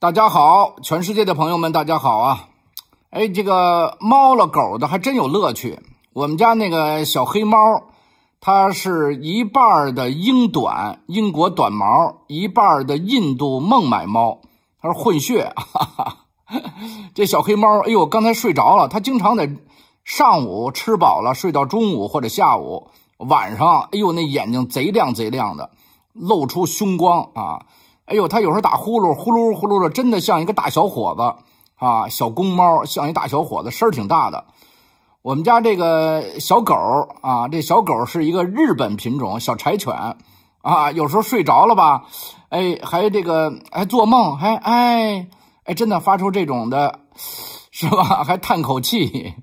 大家好，全世界的朋友们，大家好啊！哎，这个猫了狗的还真有乐趣。我们家那个小黑猫，它是一半的英短，英国短毛，一半的印度孟买猫，它是混血。这小黑猫，哎呦，刚才睡着了。它经常在上午吃饱了睡到中午或者下午，晚上，哎呦，那眼睛贼亮贼亮的，露出凶光啊。哎呦，它有时候打呼噜，呼噜呼噜的，真的像一个大小伙子啊！小公猫像一大小伙子，声儿挺大的。我们家这个小狗啊，这小狗是一个日本品种小柴犬，啊，有时候睡着了吧，哎，还这个还做梦，还哎哎，真的发出这种的，是吧？还叹口气，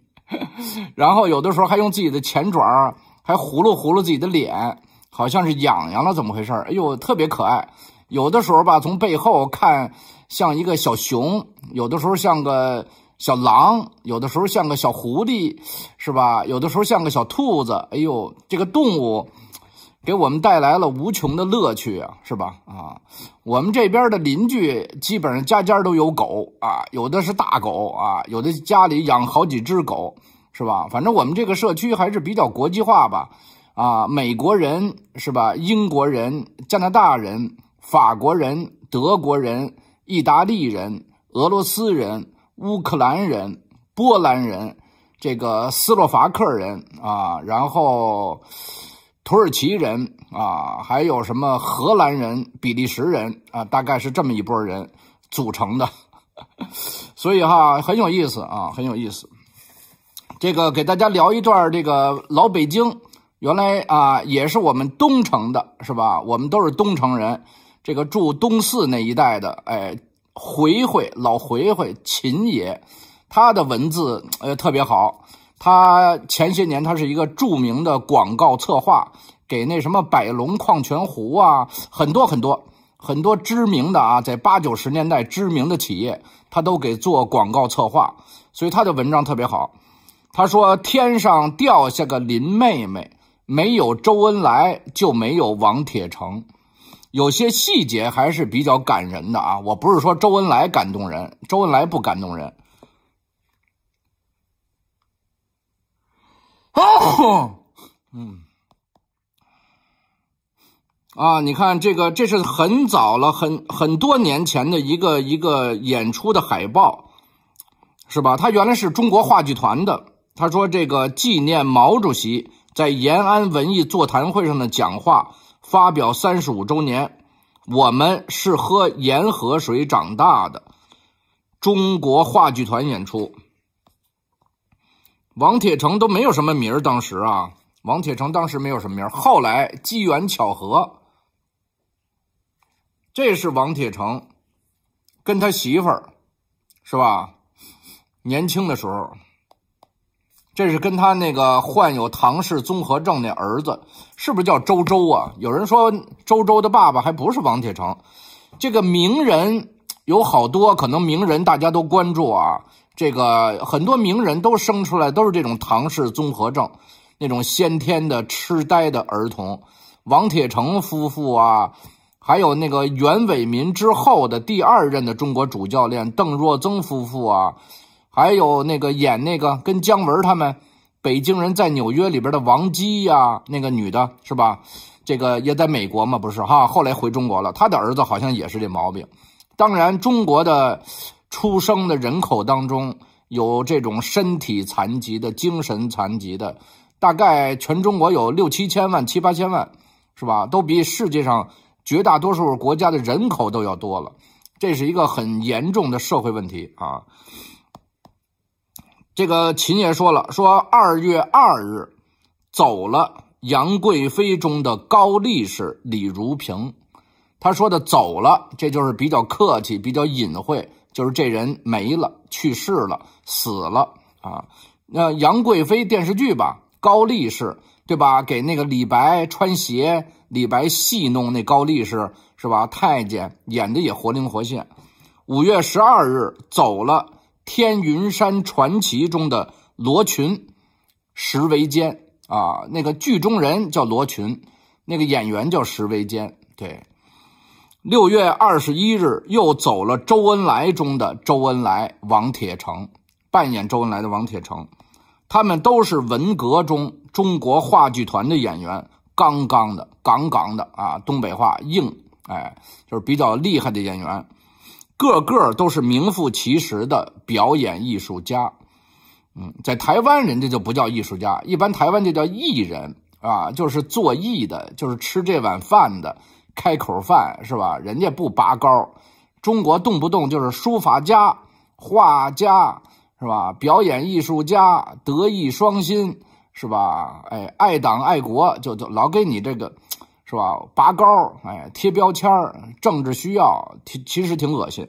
然后有的时候还用自己的前爪还呼噜呼噜自己的脸，好像是痒痒了，怎么回事？哎呦，特别可爱。有的时候吧，从背后看，像一个小熊；有的时候像个小狼；有的时候像个小狐狸，是吧？有的时候像个小兔子。哎呦，这个动物给我们带来了无穷的乐趣啊，是吧？啊，我们这边的邻居基本上家家都有狗啊，有的是大狗啊，有的家里养好几只狗，是吧？反正我们这个社区还是比较国际化吧？啊，美国人是吧？英国人、加拿大人。法国人、德国人、意大利人、俄罗斯人、乌克兰人、波兰人，这个斯洛伐克人啊，然后土耳其人啊，还有什么荷兰人、比利时人啊，大概是这么一波人组成的。所以哈，很有意思啊，很有意思。这个给大家聊一段，这个老北京，原来啊也是我们东城的，是吧？我们都是东城人。这个住东四那一带的，哎，回回老回回秦爷，他的文字呃特别好。他前些年他是一个著名的广告策划，给那什么百龙矿泉湖啊，很多很多很多知名的啊，在八九十年代知名的企业，他都给做广告策划，所以他的文章特别好。他说：“天上掉下个林妹妹，没有周恩来就没有王铁成。”有些细节还是比较感人的啊！我不是说周恩来感动人，周恩来不感动人。哦，嗯，啊，你看这个，这是很早了，很很多年前的一个一个演出的海报，是吧？他原来是中国话剧团的。他说：“这个纪念毛主席在延安文艺座谈会上的讲话。”发表三十五周年，我们是喝盐河水长大的。中国话剧团演出，王铁成都没有什么名儿。当时啊，王铁成当时没有什么名儿。后来机缘巧合，这是王铁成跟他媳妇儿，是吧？年轻的时候。这是跟他那个患有唐氏综合症那儿子，是不是叫周周啊？有人说周周的爸爸还不是王铁成。这个名人有好多，可能名人大家都关注啊。这个很多名人都生出来都是这种唐氏综合症，那种先天的痴呆的儿童。王铁成夫妇啊，还有那个袁伟民之后的第二任的中国主教练邓若曾夫妇啊。还有那个演那个跟姜文他们，北京人在纽约里边的王姬呀，那个女的是吧？这个也在美国嘛，不是哈？后来回中国了。他的儿子好像也是这毛病。当然，中国的出生的人口当中有这种身体残疾的、精神残疾的，大概全中国有六七千万、七八千万，是吧？都比世界上绝大多数国家的人口都要多了。这是一个很严重的社会问题啊。这个秦爷说了，说二月二日，走了杨贵妃中的高力士李如平，他说的走了，这就是比较客气，比较隐晦，就是这人没了，去世了，死了啊。那杨贵妃电视剧吧，高力士对吧？给那个李白穿鞋，李白戏弄那高力士是吧？太监演的也活灵活现。五月十二日走了。《天云山传奇》中的罗群，石维坚啊，那个剧中人叫罗群，那个演员叫石维坚。对，六月二十一日又走了《周恩来》中的周恩来，王铁成扮演周恩来的王铁成，他们都是文革中中国话剧团的演员，杠杠的，杠杠的啊，东北话硬，哎，就是比较厉害的演员。个个都是名副其实的表演艺术家，嗯，在台湾人家就不叫艺术家，一般台湾就叫艺人啊，就是做艺的，就是吃这碗饭的，开口饭是吧？人家不拔高，中国动不动就是书法家、画家是吧？表演艺术家德艺双馨是吧？哎，爱党爱国就就老给你这个。是吧？拔高，哎，贴标签儿，政治需要，其其实挺恶心。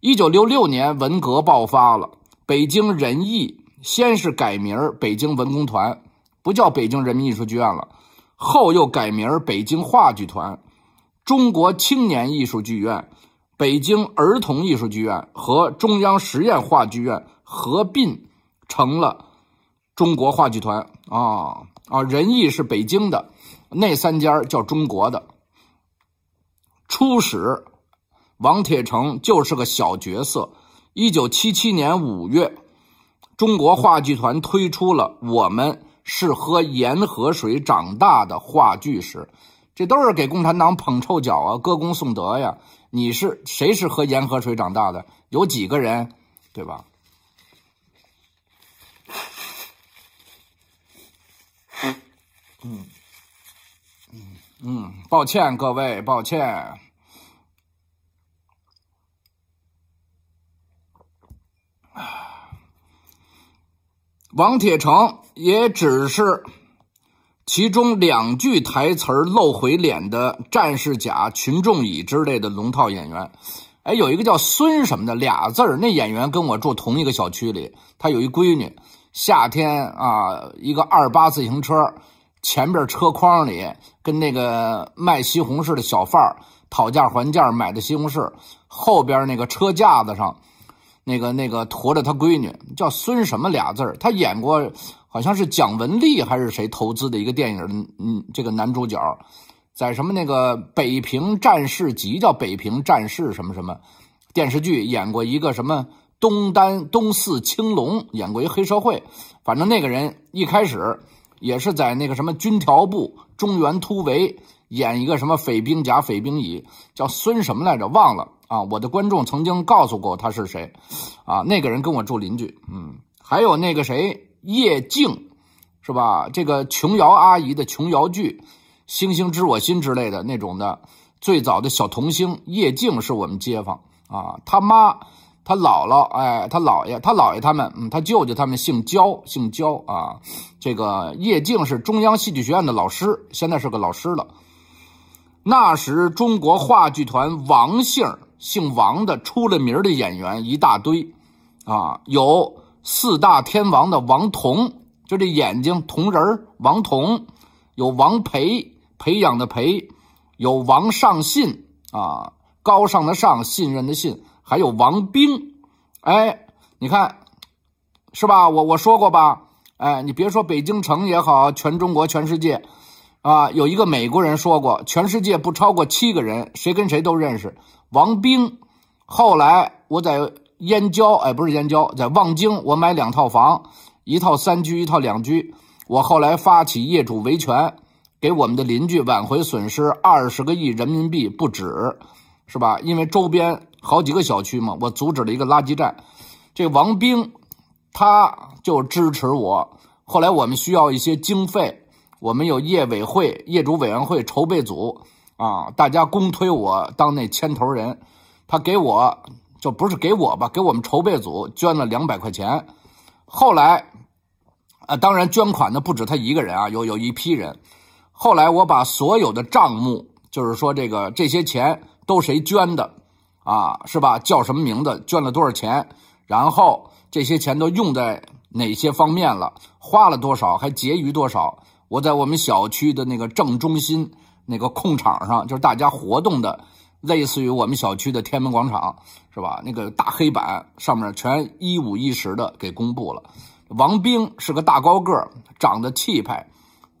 一九六六年文革爆发了，北京人艺先是改名北京文工团，不叫北京人民艺术剧院了，后又改名北京话剧团、中国青年艺术剧院、北京儿童艺术剧院和中央实验话剧院合并成了中国话剧团。啊啊！人艺是北京的。那三家叫中国的，初始，王铁成就是个小角色。一九七七年五月，中国话剧团推出了《我们是喝盐河水长大的》话剧时，这都是给共产党捧臭脚啊，歌功颂德呀。你是谁？是喝盐河水长大的？有几个人？对吧？嗯。嗯，抱歉各位，抱歉。王铁成也只是其中两句台词儿露回脸的战士甲、群众乙之类的龙套演员。哎，有一个叫孙什么的俩字儿那演员跟我住同一个小区里，他有一闺女，夏天啊一个二八自行车。前边车筐里跟那个卖西红柿的小贩儿讨价还价买的西红柿，后边那个车架子上，那个那个驮着他闺女叫孙什么俩字儿，他演过好像是蒋文丽还是谁投资的一个电影，嗯，这个男主角，在什么那个北平战士集叫北平战士什么什么电视剧演过一个什么东单东四青龙演过一黑社会，反正那个人一开始。也是在那个什么军调部中原突围演一个什么匪兵甲、匪兵乙，叫孙什么来着？忘了啊！我的观众曾经告诉过他是谁，啊，那个人跟我住邻居。嗯，还有那个谁叶静，是吧？这个琼瑶阿姨的琼瑶剧，《星星知我心》之类的那种的，最早的小童星叶静是我们街坊啊，他妈。他姥姥，哎，他姥爷，他姥爷他们，嗯，他舅舅他们姓焦，姓焦啊。这个叶静是中央戏剧学院的老师，现在是个老师了。那时中国话剧团王姓，姓王的出了名的演员一大堆，啊，有四大天王的王同，就这眼睛瞳人王同，有王培培养的培，有王尚信啊，高尚的尚，信任的信。还有王兵，哎，你看，是吧？我我说过吧，哎，你别说北京城也好，全中国、全世界，啊，有一个美国人说过，全世界不超过七个人，谁跟谁都认识。王兵，后来我在燕郊，哎，不是燕郊，在望京，我买两套房，一套三居，一套两居。我后来发起业主维权，给我们的邻居挽回损失二十个亿人民币不止，是吧？因为周边。好几个小区嘛，我阻止了一个垃圾站，这王兵他就支持我。后来我们需要一些经费，我们有业委会、业主委员会筹备组啊，大家公推我当那牵头人。他给我就不是给我吧，给我们筹备组捐了两百块钱。后来，啊，当然捐款的不止他一个人啊，有有一批人。后来我把所有的账目，就是说这个这些钱都谁捐的。啊，是吧？叫什么名字？捐了多少钱？然后这些钱都用在哪些方面了？花了多少？还结余多少？我在我们小区的那个正中心那个空场上，就是大家活动的，类似于我们小区的天安门广场，是吧？那个大黑板上面全一五一十的给公布了。王兵是个大高个儿，长得气派，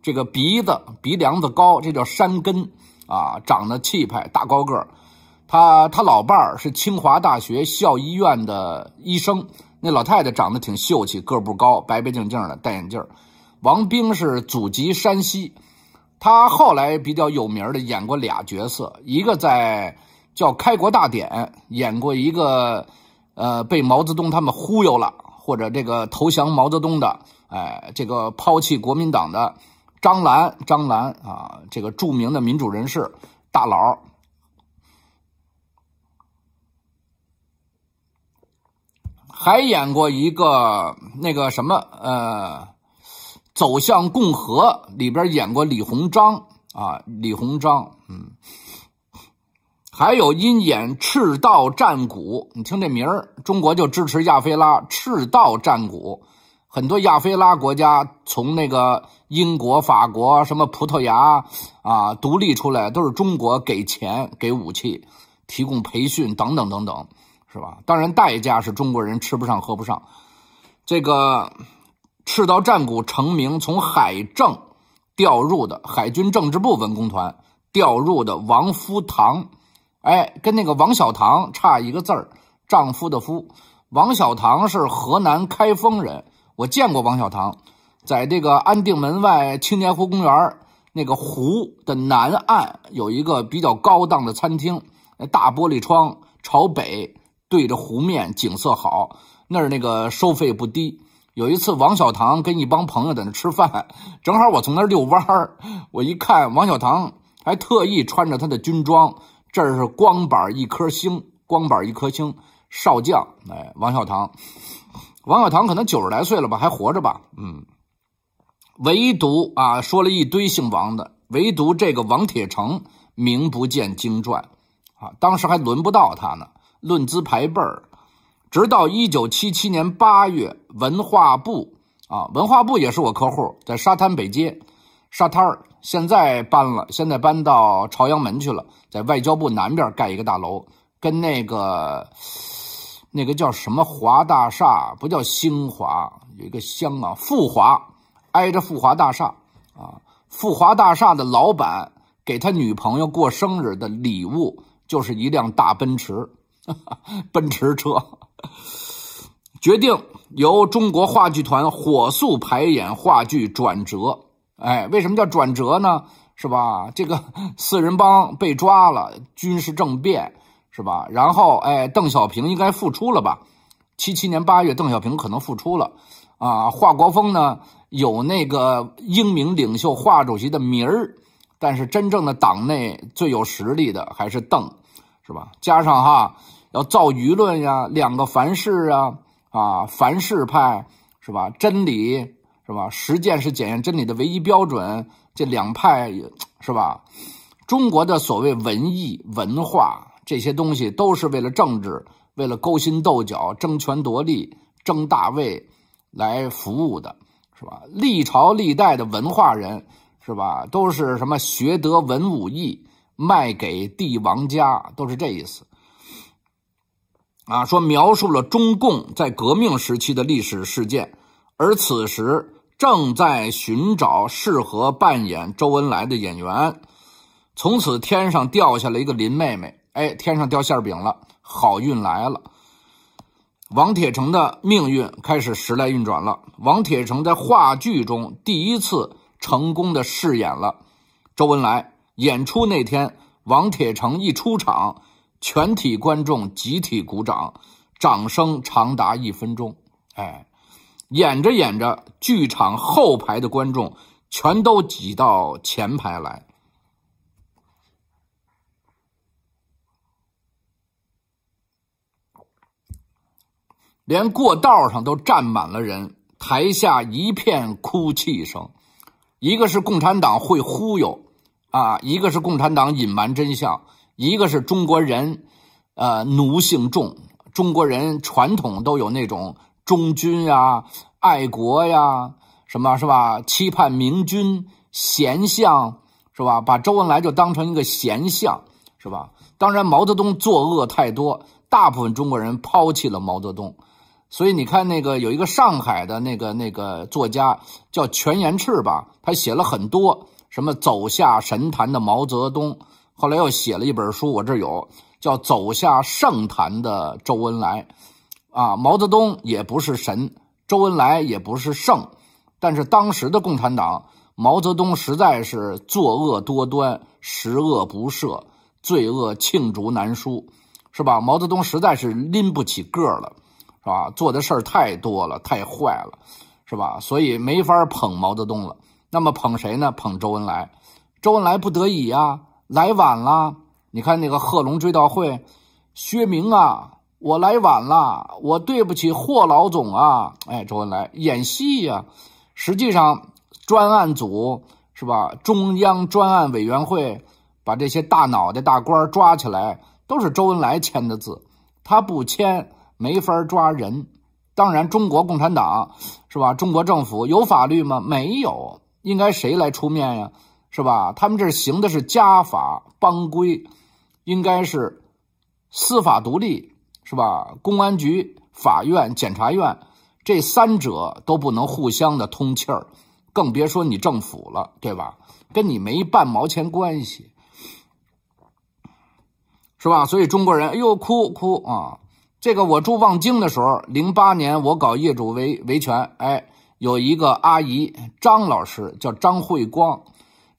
这个鼻子鼻梁子高，这叫山根啊，长得气派，大高个儿。他他老伴儿是清华大学校医院的医生，那老太太长得挺秀气，个儿不高，白白净净的，戴眼镜儿。王兵是祖籍山西，他后来比较有名的，演过俩角色，一个在叫《开国大典》演过一个，呃，被毛泽东他们忽悠了，或者这个投降毛泽东的，哎，这个抛弃国民党的张澜，张澜啊，这个著名的民主人士大佬。还演过一个那个什么，呃，《走向共和》里边演过李鸿章啊，李鸿章，嗯，还有因演《赤道战鼓》。你听这名儿，中国就支持亚非拉，《赤道战鼓》，很多亚非拉国家从那个英国、法国、什么葡萄牙啊独立出来，都是中国给钱、给武器、提供培训等等等等。是吧？当然，代价是中国人吃不上、喝不上。这个，赤道战鼓成名，从海政调入的海军政治部文工团调入的王夫堂，哎，跟那个王小堂差一个字儿，丈夫的夫。王小堂是河南开封人，我见过王小堂，在这个安定门外青年湖公园那个湖的南岸有一个比较高档的餐厅，大玻璃窗朝北。对着湖面，景色好。那儿那个收费不低。有一次，王小唐跟一帮朋友在那吃饭，正好我从那遛弯儿。我一看，王小唐还特意穿着他的军装，这是光板一颗星，光板一颗星，少将。哎，王小唐，王小唐可能九十来岁了吧，还活着吧？嗯。唯独啊，说了一堆姓王的，唯独这个王铁成名不见经传啊，当时还轮不到他呢。论资排辈儿，直到一九七七年八月，文化部啊，文化部也是我客户，在沙滩北街，沙滩儿现在搬了，现在搬到朝阳门去了，在外交部南边盖一个大楼，跟那个，那个叫什么华大厦，不叫兴华，有一个香啊，富华，挨着富华大厦啊，富华大厦的老板给他女朋友过生日的礼物就是一辆大奔驰。奔驰车，决定由中国话剧团火速排演话剧《转折》。哎，为什么叫转折呢？是吧？这个四人帮被抓了，军事政变，是吧？然后，哎，邓小平应该复出了吧？七七年八月，邓小平可能复出了。啊，华国锋呢，有那个英明领袖华主席的名儿，但是真正的党内最有实力的还是邓，是吧？加上哈。要造舆论呀，两个凡是啊，啊，凡是派是吧？真理是吧？实践是检验真理的唯一标准。这两派是吧？中国的所谓文艺文化这些东西，都是为了政治，为了勾心斗角、争权夺利、争大位来服务的，是吧？历朝历代的文化人，是吧，都是什么学得文武艺，卖给帝王家，都是这意思。啊，说描述了中共在革命时期的历史事件，而此时正在寻找适合扮演周恩来的演员。从此天上掉下了一个林妹妹，哎，天上掉馅饼了，好运来了。王铁成的命运开始时来运转了。王铁成在话剧中第一次成功的饰演了周恩来。演出那天，王铁成一出场。全体观众集体鼓掌，掌声长达一分钟。哎，演着演着，剧场后排的观众全都挤到前排来，连过道上都站满了人，台下一片哭泣声。一个是共产党会忽悠，啊，一个是共产党隐瞒真相。一个是中国人，呃，奴性重。中国人传统都有那种忠君呀、爱国呀，什么是吧？期盼明君贤相，是吧？把周恩来就当成一个贤相，是吧？当然，毛泽东作恶太多，大部分中国人抛弃了毛泽东。所以你看，那个有一个上海的那个那个作家叫全延赤吧，他写了很多什么《走下神坛的毛泽东》。后来又写了一本书，我这有，叫《走下圣坛的周恩来》，啊，毛泽东也不是神，周恩来也不是圣，但是当时的共产党，毛泽东实在是作恶多端，十恶不赦，罪恶罄竹难书，是吧？毛泽东实在是拎不起个儿了，是吧？做的事儿太多了，太坏了，是吧？所以没法捧毛泽东了，那么捧谁呢？捧周恩来，周恩来不得已呀。来晚了，你看那个贺龙追悼会，薛明啊，我来晚了，我对不起霍老总啊，哎，周恩来演戏呀，实际上专案组是吧？中央专案委员会把这些大脑袋大官抓起来，都是周恩来签的字，他不签没法抓人。当然，中国共产党是吧？中国政府有法律吗？没有，应该谁来出面呀？是吧？他们这行的是家法帮规，应该是司法独立，是吧？公安局、法院、检察院这三者都不能互相的通气儿，更别说你政府了，对吧？跟你没半毛钱关系，是吧？所以中国人哎呦哭哭啊！这个我住望京的时候，零八年我搞业主维维权，哎，有一个阿姨张老师叫张慧光。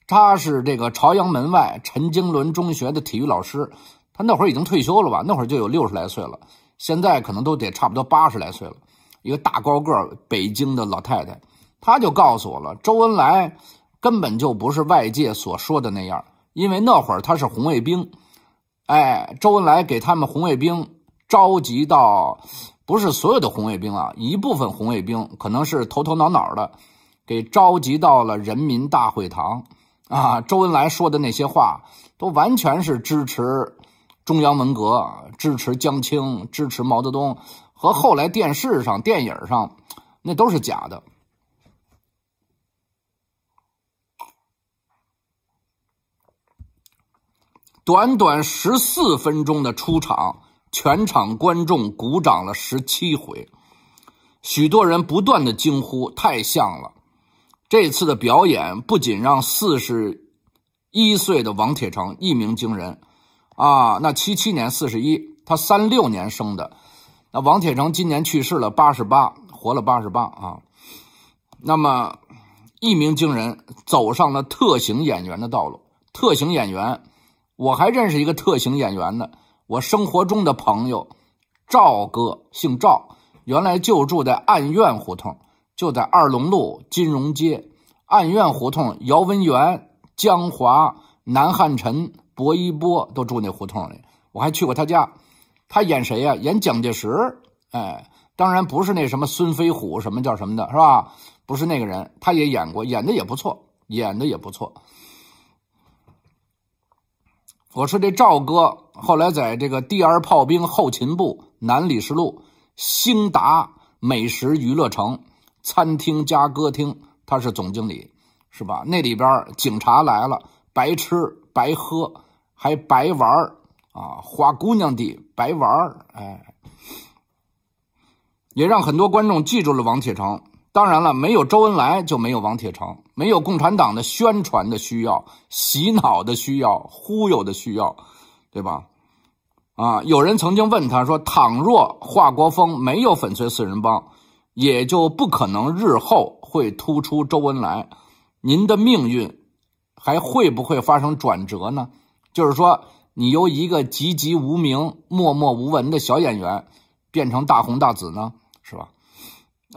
他是这个朝阳门外陈经纶中学的体育老师，他那会儿已经退休了吧？那会儿就有六十来岁了，现在可能都得差不多八十来岁了。一个大高个儿，北京的老太太，他就告诉我了：周恩来根本就不是外界所说的那样，因为那会儿他是红卫兵，哎，周恩来给他们红卫兵召集到，不是所有的红卫兵啊，一部分红卫兵可能是头头脑脑的，给召集到了人民大会堂。啊，周恩来说的那些话，都完全是支持中央文革、支持江青、支持毛泽东，和后来电视上、电影上那都是假的。短短十四分钟的出场，全场观众鼓掌了十七回，许多人不断的惊呼：“太像了！”这次的表演不仅让四十一岁的王铁成一鸣惊人，啊，那七七年四十一，他三六年生的，那王铁成今年去世了，八十八，活了八十八啊，那么一鸣惊人，走上了特型演员的道路。特型演员，我还认识一个特型演员呢，我生活中的朋友赵哥，姓赵，原来就住在暗院胡同。就在二龙路金融街暗院胡同，姚文元、江华、南汉臣、薄一波都住那胡同里。我还去过他家，他演谁呀？演蒋介石。哎，当然不是那什么孙飞虎，什么叫什么的，是吧？不是那个人，他也演过，演的也不错，演的也不错。我说这赵哥后来在这个第二炮兵后勤部南礼士路兴达美食娱乐城。餐厅加歌厅，他是总经理，是吧？那里边警察来了，白吃白喝还白玩儿啊！花姑娘的白玩儿，哎，也让很多观众记住了王铁成。当然了，没有周恩来就没有王铁成，没有共产党的宣传的需要、洗脑的需要、忽悠的需要，对吧？啊，有人曾经问他说：“倘若华国锋没有粉碎四人帮。”也就不可能日后会突出周恩来，您的命运还会不会发生转折呢？就是说，你由一个籍籍无名、默默无闻的小演员，变成大红大紫呢？是吧？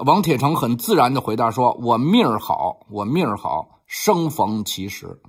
王铁成很自然地回答说：“我命儿好，我命儿好，生逢其时。”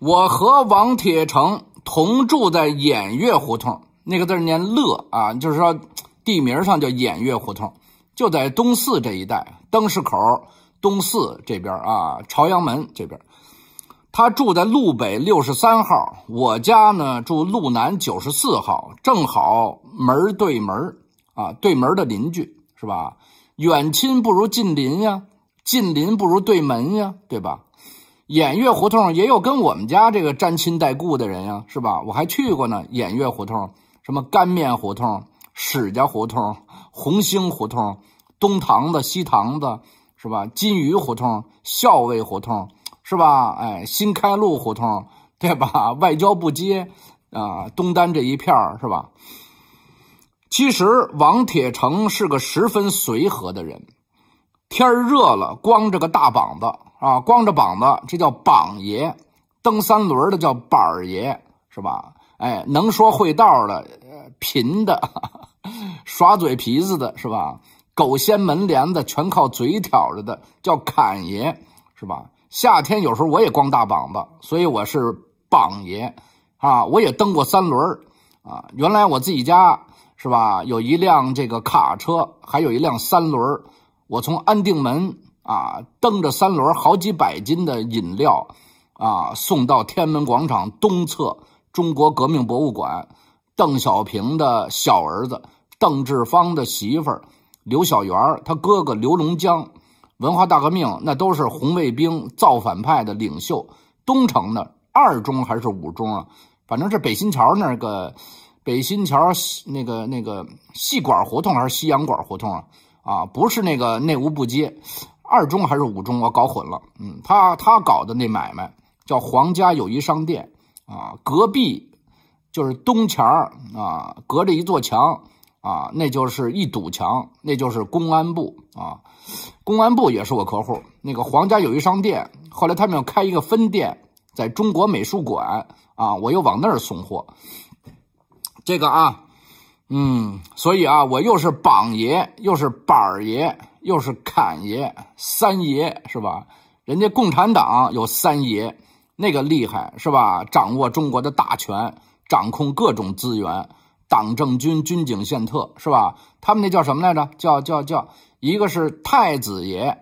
我和王铁成同住在偃月胡同，那个字念乐啊，就是说地名上叫偃月胡同，就在东四这一带，灯市口东四这边啊，朝阳门这边。他住在路北六十三号，我家呢住路南九十四号，正好门对门啊，对门的邻居是吧？远亲不如近邻呀，近邻不如对门呀，对吧？偃月胡同也有跟我们家这个沾亲带故的人呀，是吧？我还去过呢。偃月胡同、什么干面胡同、史家胡同、红星胡同、东堂子、西堂子，是吧？金鱼胡同、校尉胡同，是吧？哎，新开路胡同，对吧？外交部街，啊，东单这一片是吧？其实王铁成是个十分随和的人，天热了，光着个大膀子。啊，光着膀子，这叫膀爷；蹬三轮的叫板儿爷，是吧？哎，能说会道的，贫的，耍嘴皮子的，是吧？狗掀门帘子，全靠嘴挑着的，叫侃爷，是吧？夏天有时候我也光大膀子，所以我是膀爷。啊，我也蹬过三轮儿，啊，原来我自己家是吧？有一辆这个卡车，还有一辆三轮儿，我从安定门。啊，蹬着三轮好几百斤的饮料，啊，送到天安门广场东侧中国革命博物馆，邓小平的小儿子邓志芳的媳妇儿刘小元他哥哥刘龙江，文化大革命那都是红卫兵造反派的领袖，东城的二中还是五中啊，反正是北新桥那个北新桥那个那个细管胡同还是西洋管胡同啊，啊，不是那个内务部街。二中还是五中？我搞混了。嗯，他他搞的那买卖叫皇家友谊商店啊，隔壁就是东墙啊，隔着一座墙啊，那就是一堵墙，那就是公安部啊。公安部也是我客户。那个皇家友谊商店，后来他们要开一个分店，在中国美术馆啊，我又往那儿送货。这个啊，嗯，所以啊，我又是榜爷，又是板儿爷。又是侃爷、三爷是吧？人家共产党有三爷，那个厉害是吧？掌握中国的大权，掌控各种资源，党政军、军警、宪特是吧？他们那叫什么来着？叫叫叫，一个是太子爷，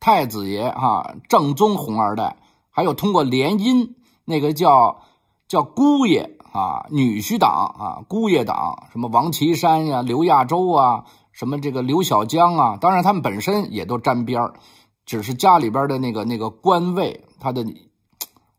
太子爷哈，正宗红二代；还有通过联姻那个叫，叫姑爷啊，女婿党啊，姑爷党，什么王岐山呀、刘亚洲啊。什么这个刘小江啊，当然他们本身也都沾边儿，只是家里边的那个那个官位，他的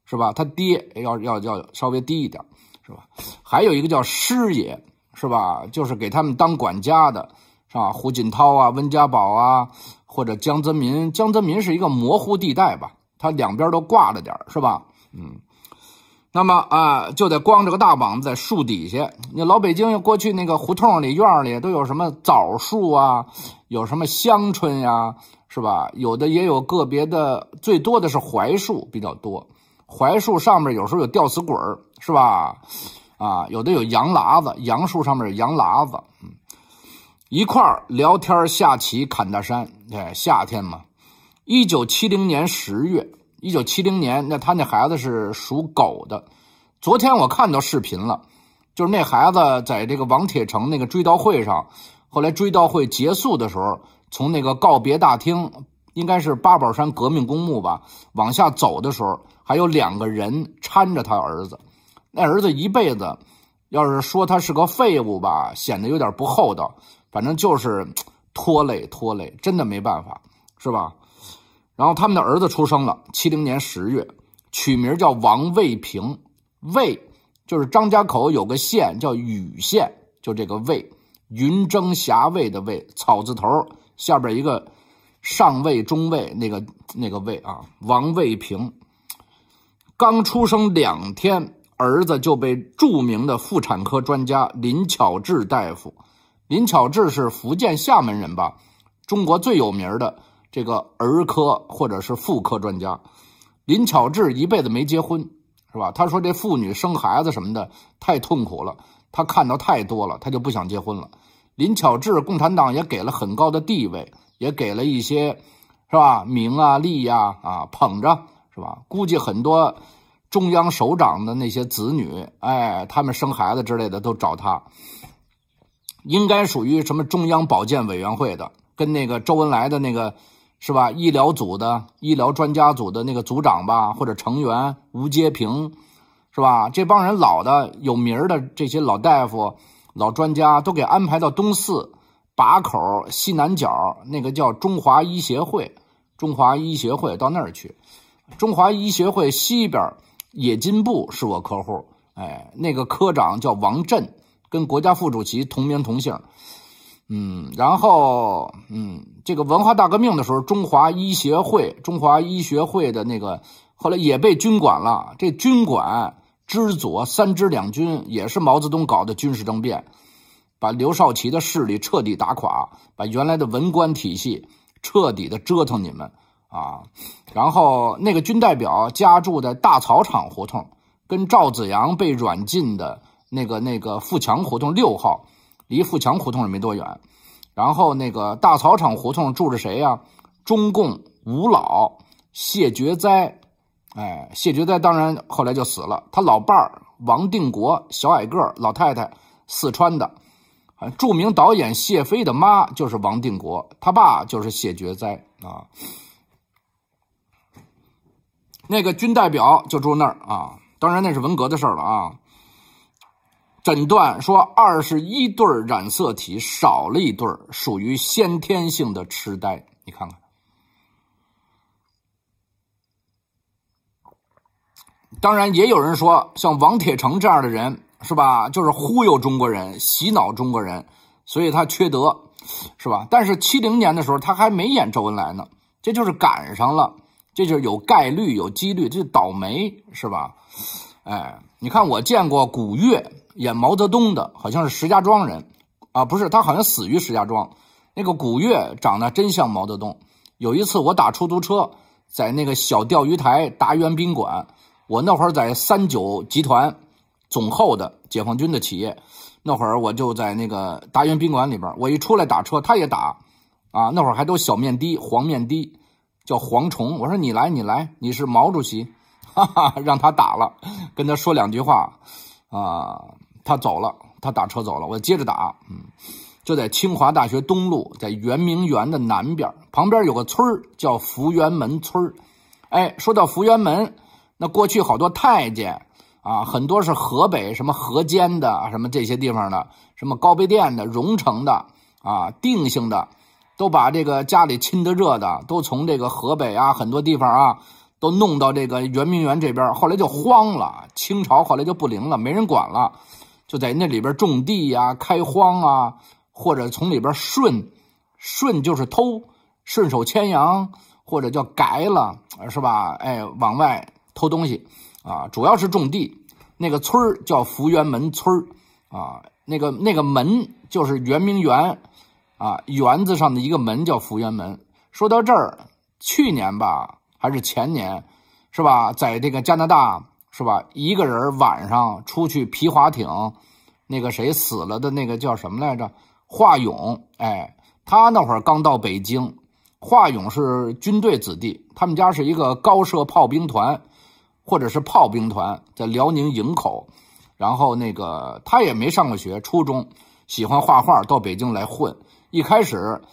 是吧？他爹要要要稍微低一点，是吧？还有一个叫师爷，是吧？就是给他们当管家的，是吧？胡锦涛啊，温家宝啊，或者江泽民，江泽民是一个模糊地带吧？他两边都挂着点儿，是吧？嗯。那么啊，就得光着个大膀子在树底下。那老北京过去那个胡同里、院里都有什么枣树啊，有什么香椿呀，是吧？有的也有个别的，最多的是槐树比较多。槐树上面有时候有吊死鬼是吧？啊，有的有洋喇子，杨树上面有洋喇子。嗯，一块儿聊天、下棋、侃大山。对，夏天嘛。一九七零年十月。一九七零年，那他那孩子是属狗的。昨天我看到视频了，就是那孩子在这个王铁成那个追悼会上，后来追悼会结束的时候，从那个告别大厅，应该是八宝山革命公墓吧，往下走的时候，还有两个人搀着他儿子。那儿子一辈子，要是说他是个废物吧，显得有点不厚道。反正就是 拖累，拖累，真的没办法，是吧？然后他们的儿子出生了，七零年十月，取名叫王卫平，卫就是张家口有个县叫禹县，就这个卫，云蒸霞卫的卫，草字头下边一个上卫中卫那个那个卫啊，王卫平，刚出生两天，儿子就被著名的妇产科专家林巧稚大夫，林巧稚是福建厦门人吧，中国最有名的。这个儿科或者是妇科专家，林巧稚一辈子没结婚，是吧？他说这妇女生孩子什么的太痛苦了，他看到太多了，他就不想结婚了。林巧稚，共产党也给了很高的地位，也给了一些，是吧？名啊利呀啊捧着，是吧？估计很多中央首长的那些子女，哎，他们生孩子之类的都找他，应该属于什么中央保健委员会的，跟那个周恩来的那个。是吧？医疗组的医疗专家组的那个组长吧，或者成员吴阶平，是吧？这帮人老的有名儿的这些老大夫、老专家都给安排到东四把口西南角那个叫中华医学会，中华医学会到那儿去。中华医学会西边冶金部是我客户，哎，那个科长叫王震，跟国家副主席同名同姓。嗯，然后嗯。这个文化大革命的时候，中华医学会，中华医学会的那个，后来也被军管了。这军管支左三支两军也是毛泽东搞的军事政变，把刘少奇的势力彻底打垮，把原来的文官体系彻底的折腾你们啊。然后那个军代表家住在大草场胡同，跟赵子阳被软禁的那个那个富强胡同六号，离富强胡同也没多远。然后那个大草场胡同住着谁呀？中共五老谢觉哉，哎，谢觉哉当然后来就死了。他老伴儿王定国，小矮个老太太，四川的，著名导演谢飞的妈就是王定国，他爸就是谢觉哉啊。那个军代表就住那儿啊，当然那是文革的事儿了啊。诊断说，二十一对染色体少了一对，属于先天性的痴呆。你看看，当然也有人说，像王铁成这样的人是吧？就是忽悠中国人、洗脑中国人，所以他缺德，是吧？但是七零年的时候，他还没演周恩来呢，这就是赶上了，这就是有概率、有几率，这倒霉，是吧？哎，你看，我见过古月。演毛泽东的好像是石家庄人，啊，不是，他好像死于石家庄。那个古月长得真像毛泽东。有一次我打出租车，在那个小钓鱼台达源宾馆，我那会儿在三九集团总后的解放军的企业，那会儿我就在那个达源宾馆里边。我一出来打车，他也打，啊，那会儿还都小面的，黄面的，叫蝗虫。我说你来，你来，你是毛主席，让他打了，跟他说两句话。啊，他走了，他打车走了，我接着打，嗯，就在清华大学东路，在圆明园的南边，旁边有个村叫福源门村哎，说到福源门，那过去好多太监啊，很多是河北什么河间的，什么这些地方的，什么高碑店的、荣城的啊、定兴的，都把这个家里亲的热的，都从这个河北啊，很多地方啊。都弄到这个圆明园这边，后来就荒了，清朝后来就不灵了，没人管了，就在那里边种地呀、开荒啊，或者从里边顺，顺就是偷，顺手牵羊，或者叫改了，是吧？哎，往外偷东西啊，主要是种地。那个村叫福源门村啊，那个那个门就是圆明园啊，园子上的一个门叫福源门。说到这儿，去年吧。还是前年，是吧？在这个加拿大，是吧？一个人晚上出去皮划艇，那个谁死了的那个叫什么来着？华勇，哎，他那会儿刚到北京。华勇是军队子弟，他们家是一个高射炮兵团，或者是炮兵团，在辽宁营口。然后那个他也没上过学，初中喜欢画画，到北京来混。一开始，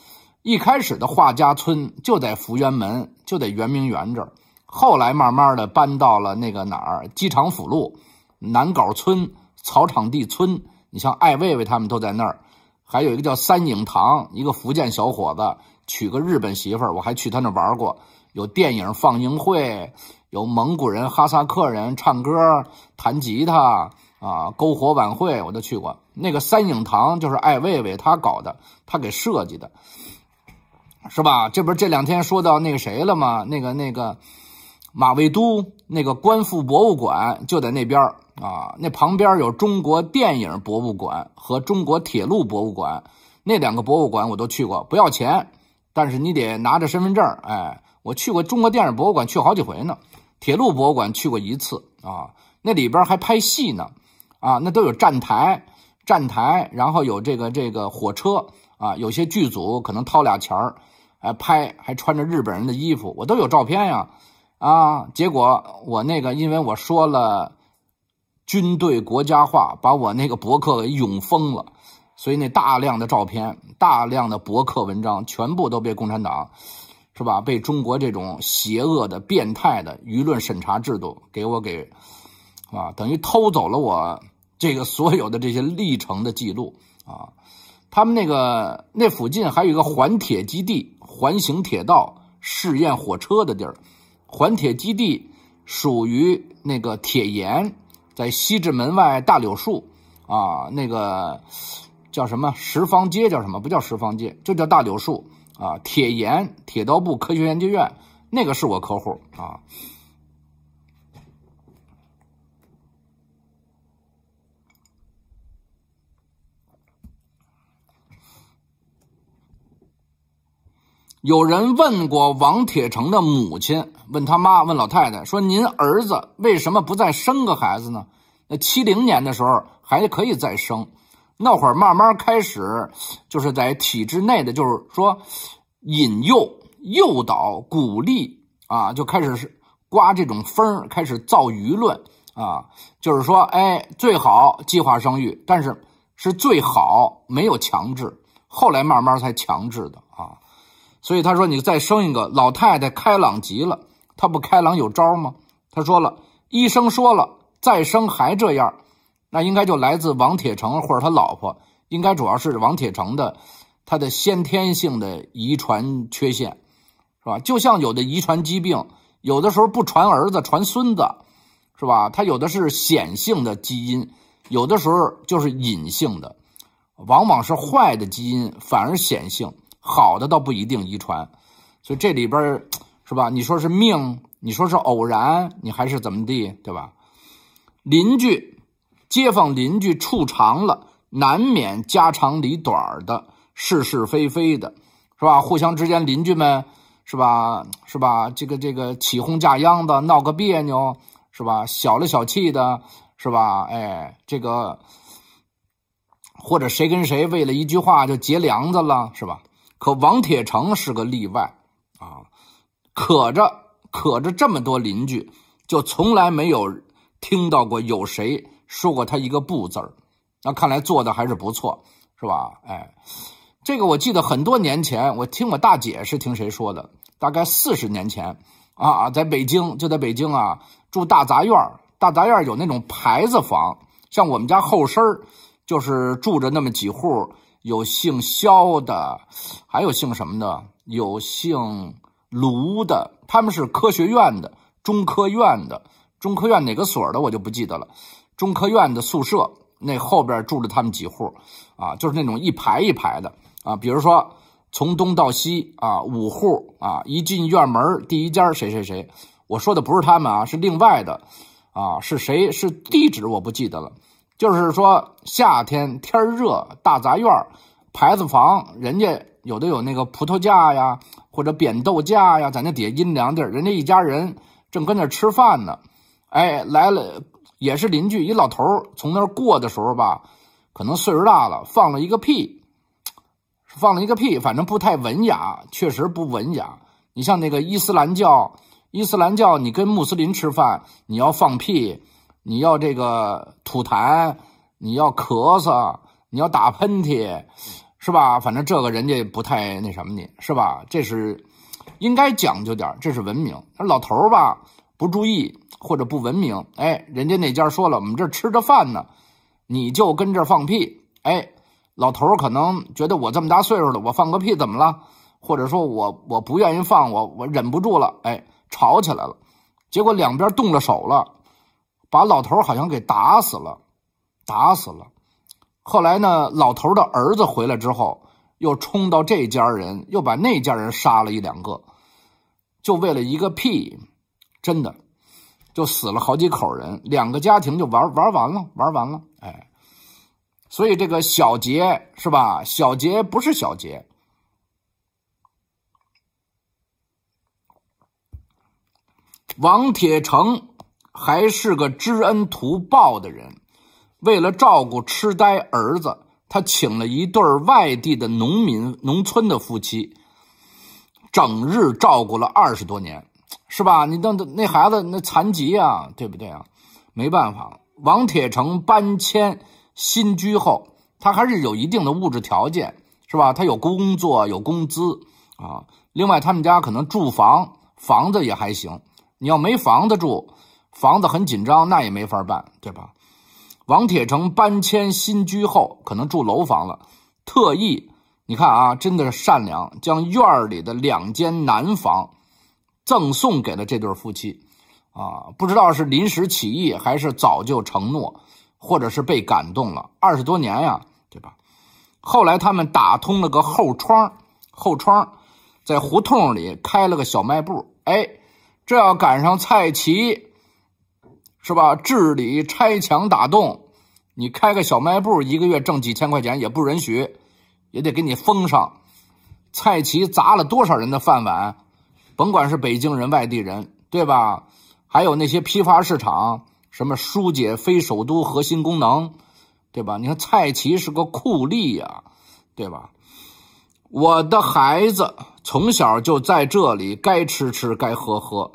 一开始的画家村就在福源门。就得圆明园这儿，后来慢慢的搬到了那个哪儿机场辅路南岗村草场地村。你像艾未未他们都在那儿，还有一个叫三影堂，一个福建小伙子娶个日本媳妇儿，我还去他那玩过。有电影放映会，有蒙古人、哈萨克人唱歌弹吉他啊，篝火晚会我都去过。那个三影堂就是艾未未他搞的，他给设计的。是吧？这不是这两天说到那个谁了吗？那个那个，马未都那个观复博物馆就在那边啊。那旁边有中国电影博物馆和中国铁路博物馆，那两个博物馆我都去过，不要钱，但是你得拿着身份证哎，我去过中国电影博物馆去好几回呢，铁路博物馆去过一次啊。那里边还拍戏呢，啊，那都有站台，站台，然后有这个这个火车啊，有些剧组可能掏俩钱儿。哎，拍还穿着日本人的衣服，我都有照片呀，啊！结果我那个因为我说了军队国家话，把我那个博客给永封了，所以那大量的照片、大量的博客文章，全部都被共产党，是吧？被中国这种邪恶的、变态的舆论审查制度给我给，啊，等于偷走了我这个所有的这些历程的记录啊！他们那个那附近还有一个环铁基地。环形铁道试验火车的地儿，环铁基地属于那个铁研，在西直门外大柳树啊，那个叫什么十方街叫什么？不叫十方街，就叫大柳树啊。铁研铁道部科学研究院，那个是我客户啊。有人问过王铁成的母亲，问他妈，问老太太，说：“您儿子为什么不再生个孩子呢？”那七零年的时候还可以再生，那会儿慢慢开始，就是在体制内的，就是说引诱、诱导、鼓励啊，就开始是刮这种风，开始造舆论啊，就是说，哎，最好计划生育，但是是最好没有强制，后来慢慢才强制的啊。所以他说：“你再生一个老太太，开朗极了。他不开朗有招吗？”他说了：“医生说了，再生还这样，那应该就来自王铁成或者他老婆。应该主要是王铁成的，他的先天性的遗传缺陷，是吧？就像有的遗传疾病，有的时候不传儿子，传孙子，是吧？他有的是显性的基因，有的时候就是隐性的，往往是坏的基因反而显性。”好的倒不一定遗传，所以这里边是吧？你说是命，你说是偶然，你还是怎么地，对吧？邻居、街坊、邻居处长了，难免家长里短的，是是非非的，是吧？互相之间，邻居们，是吧？是吧？这个这个起哄架秧的，闹个别扭，是吧？小了小气的，是吧？哎，这个，或者谁跟谁为了一句话就结梁子了，是吧？可王铁成是个例外啊，可着可着这么多邻居，就从来没有听到过有谁说过他一个不字儿，那看来做的还是不错，是吧？哎，这个我记得很多年前，我听我大姐是听谁说的，大概四十年前啊在北京就在北京啊，住大杂院大杂院有那种牌子房，像我们家后身就是住着那么几户。有姓肖的，还有姓什么的，有姓卢的，他们是科学院的，中科院的，中科院哪个所的我就不记得了。中科院的宿舍那后边住着他们几户，啊，就是那种一排一排的，啊，比如说从东到西，啊，五户，啊，一进院门第一家谁谁谁，我说的不是他们啊，是另外的，啊，是谁？是地址我不记得了。就是说，夏天天热，大杂院牌子房，人家有的有那个葡萄架呀，或者扁豆架呀，在那底下阴凉地儿，人家一家人正跟那吃饭呢。哎，来了，也是邻居一老头儿从那儿过的时候吧，可能岁数大了，放了一个屁，放了一个屁，反正不太文雅，确实不文雅。你像那个伊斯兰教，伊斯兰教，你跟穆斯林吃饭，你要放屁。你要这个吐痰，你要咳嗽，你要打喷嚏，是吧？反正这个人家不太那什么，你是吧？这是应该讲究点，这是文明。老头吧不注意或者不文明，哎，人家那家说了，我们这吃着饭呢，你就跟这儿放屁，哎，老头可能觉得我这么大岁数了，我放个屁怎么了？或者说我我不愿意放，我我忍不住了，哎，吵起来了，结果两边动了手了。把老头好像给打死了，打死了。后来呢，老头的儿子回来之后，又冲到这家人，又把那家人杀了一两个，就为了一个屁，真的，就死了好几口人，两个家庭就玩玩完了，玩完了。哎，所以这个小杰是吧？小杰不是小杰，王铁成。还是个知恩图报的人，为了照顾痴呆儿子，他请了一对外地的农民、农村的夫妻，整日照顾了二十多年，是吧？你那那孩子那残疾啊，对不对啊？没办法，王铁成搬迁新居后，他还是有一定的物质条件，是吧？他有工作，有工资啊。另外，他们家可能住房房子也还行。你要没房子住。房子很紧张，那也没法办，对吧？王铁成搬迁新居后，可能住楼房了。特意，你看啊，真的是善良，将院里的两间南房赠送给了这对夫妻。啊，不知道是临时起意，还是早就承诺，或者是被感动了。二十多年呀，对吧？后来他们打通了个后窗，后窗，在胡同里开了个小卖部。哎，这要赶上蔡奇。是吧？治理拆墙打洞，你开个小卖部，一个月挣几千块钱也不允许，也得给你封上。蔡奇砸了多少人的饭碗，甭管是北京人、外地人，对吧？还有那些批发市场，什么疏解非首都核心功能，对吧？你看蔡奇是个酷吏呀，对吧？我的孩子从小就在这里，该吃吃，该喝喝。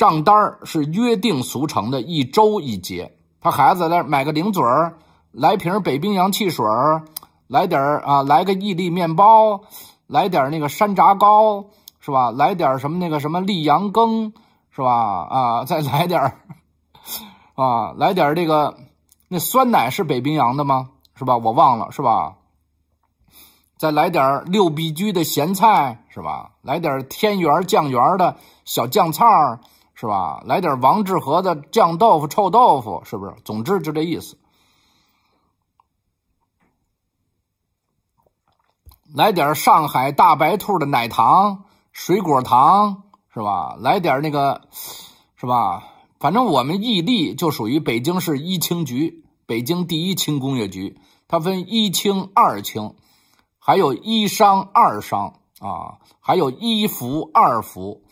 账单儿是约定俗成的，一周一结。他孩子来买个零嘴儿，来瓶北冰洋汽水儿，来点儿啊，来个意力面包，来点那个山楂糕，是吧？来点什么那个什么溧阳羹，是吧？啊，再 来点儿，啊，来点这个，那酸奶是北冰洋的吗？是吧？我忘了，是吧？再来点六必居的咸菜，是吧？来点天源酱园的小酱菜儿。是吧？来点王致和的酱豆腐、臭豆腐，是不是？总之就这意思。来点上海大白兔的奶糖、水果糖，是吧？来点那个，是吧？反正我们义利就属于北京市一轻局，北京第一轻工业局，它分一轻、二轻，还有一商、二商啊，还有一服、二服。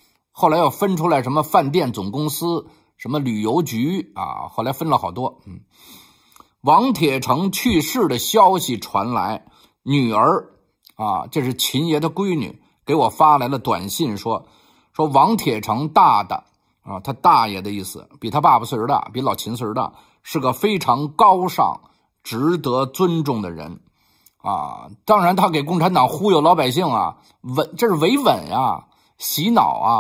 后来又分出来什么饭店总公司、什么旅游局啊，后来分了好多。嗯，王铁成去世的消息传来，女儿啊，这是秦爷的闺女，给我发来了短信说：“说王铁成大的啊，他大爷的意思，比他爸爸岁数大，比老秦岁数大，是个非常高尚、值得尊重的人啊。当然，他给共产党忽悠老百姓啊，稳，这是维稳呀。”洗脑啊，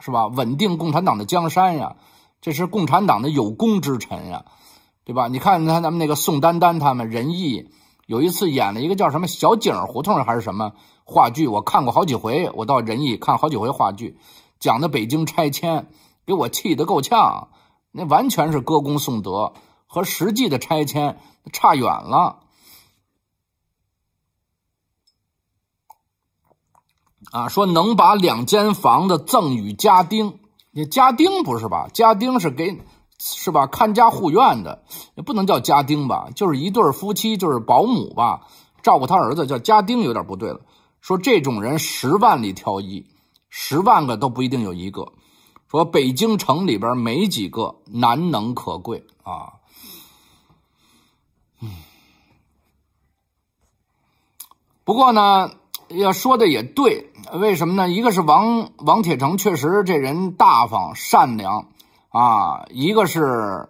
是吧？稳定共产党的江山呀，这是共产党的有功之臣呀，对吧？你看，他咱们那个宋丹丹他们仁义，有一次演了一个叫什么小井胡同还是什么话剧，我看过好几回。我到仁义看好几回话剧，讲的北京拆迁，给我气得够呛。那完全是歌功颂德，和实际的拆迁差远了。啊，说能把两间房的赠与家丁，那家丁不是吧？家丁是给，是吧？看家护院的，也不能叫家丁吧？就是一对夫妻，就是保姆吧，照顾他儿子，叫家丁有点不对了。说这种人十万里挑一，十万个都不一定有一个。说北京城里边没几个，难能可贵啊。嗯，不过呢，要说的也对。为什么呢？一个是王王铁成确实这人大方善良，啊，一个是，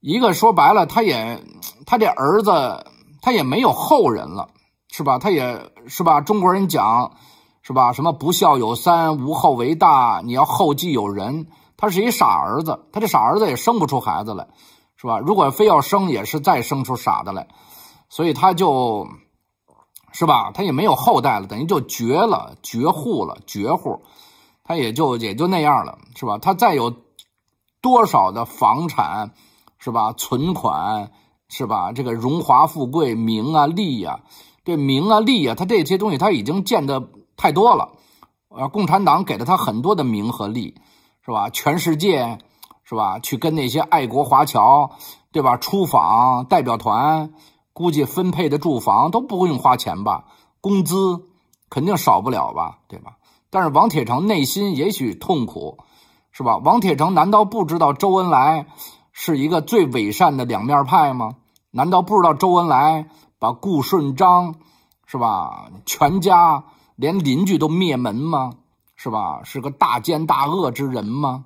一个说白了，他也，他这儿子他也没有后人了，是吧？他也是吧？中国人讲，是吧？什么不孝有三，无后为大。你要后继有人，他是一傻儿子，他这傻儿子也生不出孩子来，是吧？如果非要生，也是再生出傻的来，所以他就。是吧？他也没有后代了，等于就绝了，绝户了，绝户，他也就也就那样了，是吧？他再有多少的房产，是吧？存款，是吧？这个荣华富贵、名啊利呀，这名啊利呀，他这些东西他已经见得太多了。呃，共产党给了他很多的名和利，是吧？全世界，是吧？去跟那些爱国华侨，对吧？出访代表团。估计分配的住房都不用花钱吧，工资肯定少不了吧，对吧？但是王铁成内心也许痛苦，是吧？王铁成难道不知道周恩来是一个最伪善的两面派吗？难道不知道周恩来把顾顺章，是吧？全家连邻居都灭门吗？是吧？是个大奸大恶之人吗？